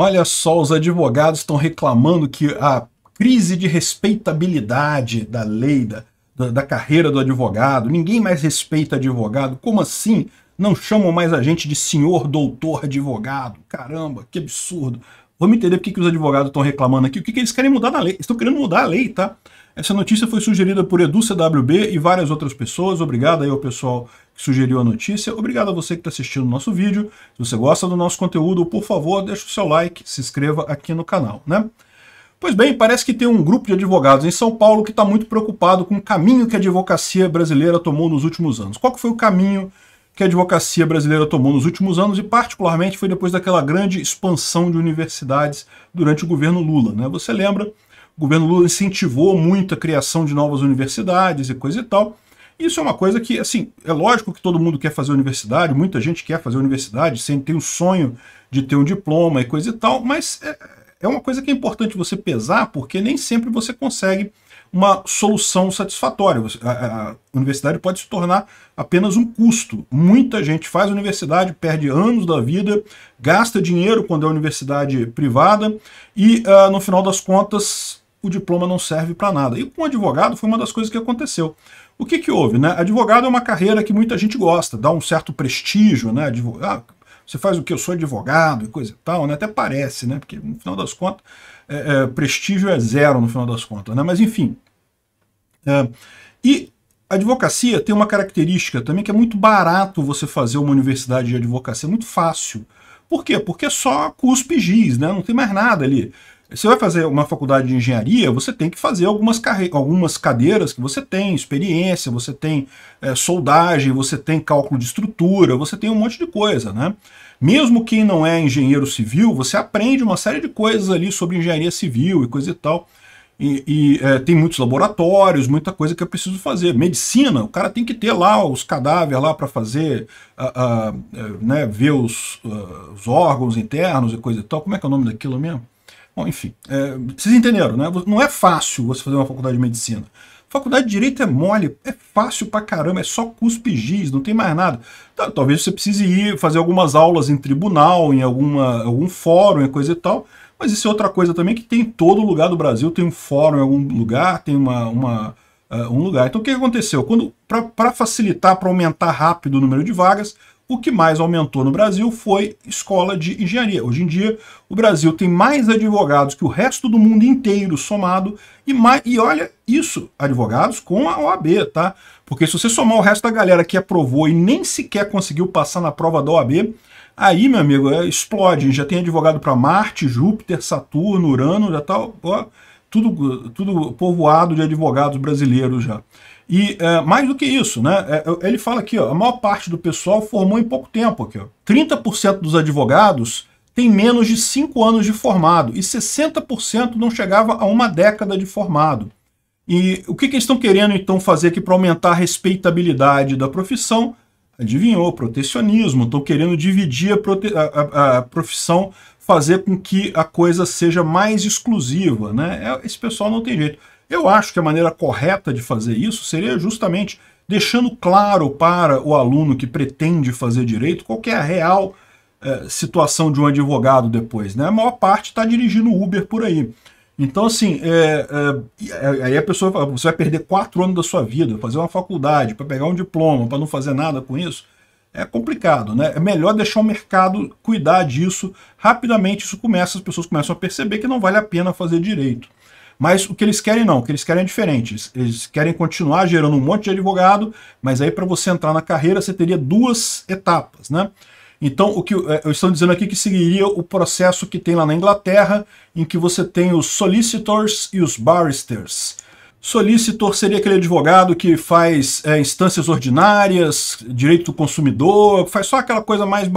Olha só, os advogados estão reclamando que a crise de respeitabilidade da lei, da, da, carreira do advogado, ninguém mais respeita advogado, como assim? Não chamam mais a gente de senhor doutor advogado. Caramba, que absurdo. Vamos entender por que, que os advogados estão reclamando aqui, o que, que eles querem mudar na lei. Estão querendo mudar a lei, tá? Essa notícia foi sugerida por Edu CWB e várias outras pessoas. Obrigado aí ao pessoal que sugeriu a notícia. Obrigado a você que está assistindo o nosso vídeo. Se você gosta do nosso conteúdo, por favor, deixe o seu like, se inscreva aqui no canal, né? Pois bem, parece que tem um grupo de advogados em São Paulo que está muito preocupado com o caminho que a advocacia brasileira tomou nos últimos anos. Qual foi o caminho que a advocacia brasileira tomou nos últimos anos e particularmente foi depois daquela grande expansão de universidades durante o governo Lula. Né? Você lembra, o governo Lula incentivou muito a criação de novas universidades e coisa e tal, isso é uma coisa que, assim, é lógico que todo mundo quer fazer universidade, muita gente quer fazer universidade, sem ter o sonho de ter um diploma e coisa e tal, mas é, é uma coisa que é importante você pesar, porque nem sempre você consegue uma solução satisfatória. A, universidade pode se tornar apenas um custo. Muita gente faz universidade, perde anos da vida, gasta dinheiro quando é universidade privada e, uh, no final das contas, o diploma não serve para nada. E com advogado foi uma das coisas que aconteceu. O que, que houve? Né? Advogado é uma carreira que muita gente gosta, dá um certo prestígio, né? Advogado, ah, você faz o que? Eu sou advogado e coisa e tal, né? Até parece, né? Porque no final das contas, é, é, prestígio é zero no final das contas, né? Mas enfim. É, e a advocacia tem uma característica também que é muito barato você fazer uma universidade de advocacia, é muito fácil. Por quê? Porque é só cuspe e giz, né? Não tem mais nada ali. Você vai fazer uma faculdade de engenharia, você tem que fazer algumas, algumas cadeiras que você tem, experiência, você tem é, soldagem, você tem cálculo de estrutura, você tem um monte de coisa, né? Mesmo quem não é engenheiro civil, você aprende uma série de coisas ali sobre engenharia civil e coisa e tal. E, e é, tem muitos laboratórios, muita coisa que eu preciso fazer. Medicina, o cara tem que ter lá os cadáveres lá para fazer, uh, uh, uh, né, ver os, eh, os órgãos internos e coisa e tal. Como é que é o nome daquilo mesmo? Bom, enfim, é, vocês entenderam, né? Não é fácil você fazer uma faculdade de medicina. Faculdade de Direito é mole, é fácil pra caramba, é só cuspe giz, não tem mais nada. Tá, talvez você precise ir fazer algumas aulas em tribunal, em alguma, algum fórum e é coisa e tal, mas isso é outra coisa também que tem em todo lugar do Brasil, tem um fórum em algum lugar, tem uma, uma uh, um lugar. Então o que aconteceu? Quando Para facilitar, para aumentar rápido o número de vagas, o que mais aumentou no Brasil foi escola de engenharia. Hoje em dia, o Brasil tem mais advogados que o resto do mundo inteiro somado, e, mais, e olha isso, advogados com a OAB, tá? Porque se você somar o resto da galera que aprovou e nem sequer conseguiu passar na prova da OAB, aí, meu amigo, é, explode. Já tem advogado para Marte, Júpiter, Saturno, Urano, já tá ó, tudo, tudo povoado de advogados brasileiros já. E é, mais do que isso, né? É, ele fala aqui, ó, a maior parte do pessoal formou em pouco tempo aqui. Ó. 30% dos advogados tem menos de 5 anos de formado e 60% não chegava a uma década de formado. E o que, que eles estão querendo então fazer aqui para aumentar a respeitabilidade da profissão? Adivinhou, protecionismo. Estão querendo dividir a, a, a, profissão, fazer com que a coisa seja mais exclusiva. Né? É, esse pessoal não tem jeito. Eu acho que a maneira correta de fazer isso seria justamente deixando claro para o aluno que pretende fazer direito qual é a real é, situação de um advogado depois. Né? A maior parte está dirigindo Uber por aí. Então, assim, é, é, aí a pessoa fala, você vai perder quatro anos da sua vida, fazer uma faculdade, para pegar um diploma, para não fazer nada com isso. É complicado, né? É melhor deixar o mercado cuidar disso. Rapidamente isso começa, as pessoas começam a perceber que não vale a pena fazer direito. Mas o que eles querem não, o que eles querem é diferente. Eles, querem continuar gerando um monte de advogado, mas aí para você entrar na carreira você teria duas etapas, né? Então, o que é, eu estou dizendo aqui que seguiria o processo que tem lá na Inglaterra, em que você tem os solicitors e os barristers. Solicitor seria aquele advogado que faz é, instâncias ordinárias, direito do consumidor, faz só aquela coisa mais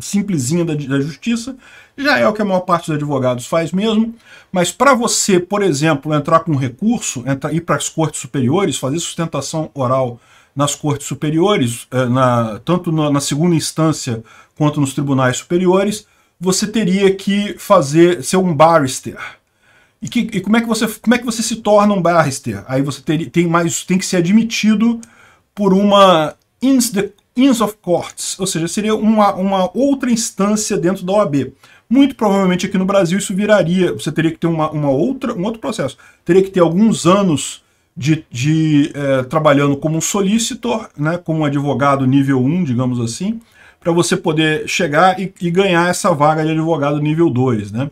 simplesinha da, da justiça. Já é o que a maior parte dos advogados faz mesmo. Mas para você, por exemplo, entrar com recurso, entrar, ir para as cortes superiores, fazer sustentação oral nas cortes superiores, é, na, tanto na, na segunda instância quanto nos tribunais superiores, você teria que fazer ser um barrister e, que, e como, é que você, como é que você se torna um barrister? Aí você tem mais tem que ser admitido por uma ins, de, ins of courts, ou seja, seria uma, uma outra instância dentro da OAB. Muito provavelmente aqui no Brasil isso viraria, você teria que ter uma, uma outra, um outro processo. Teria que ter alguns anos de, de é, trabalhando como um solicitor, né, como um advogado nível 1, digamos assim, para você poder chegar e, e, ganhar essa vaga de advogado nível 2. Né?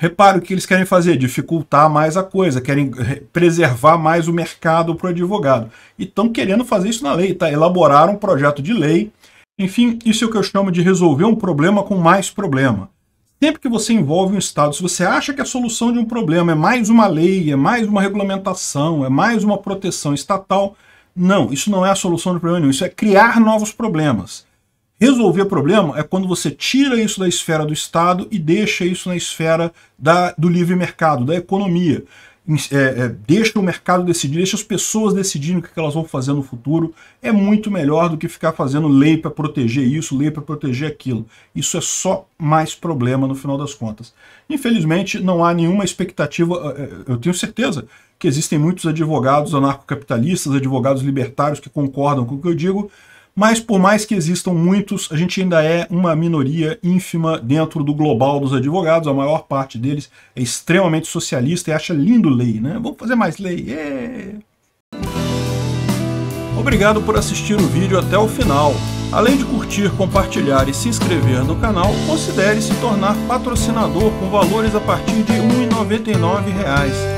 Repare o que eles querem fazer, dificultar mais a coisa, querem preservar mais o mercado para o advogado. E estão querendo fazer isso na lei, tá? Elaboraram um projeto de lei. Enfim, isso é o que eu chamo de resolver um problema com mais problema. Sempre que você envolve um Estado, se você acha que a solução de um problema é mais uma lei, é mais uma regulamentação, é mais uma proteção estatal, não, isso não é a solução de problema nenhum, isso é criar novos problemas. Resolver problema é quando você tira isso da esfera do Estado e deixa isso na esfera da, do livre mercado, da economia. É, é, deixa o mercado decidir, deixa as pessoas decidirem o que elas vão fazer no futuro, é muito melhor do que ficar fazendo lei para proteger isso, lei para proteger aquilo. Isso é só mais problema no final das contas. Infelizmente, não há nenhuma expectativa, eh, eh, eu tenho certeza que existem muitos advogados anarcocapitalistas, advogados libertários que concordam com o que eu digo, mas por mais que existam muitos, a gente ainda é uma minoria ínfima dentro do global dos advogados, a maior parte deles é extremamente socialista e acha lindo lei, né? Vamos fazer mais lei, yeah! Obrigado por assistir o vídeo até o final. Além de curtir, compartilhar e se inscrever no canal, considere se tornar patrocinador com valores a partir de R$ 1,99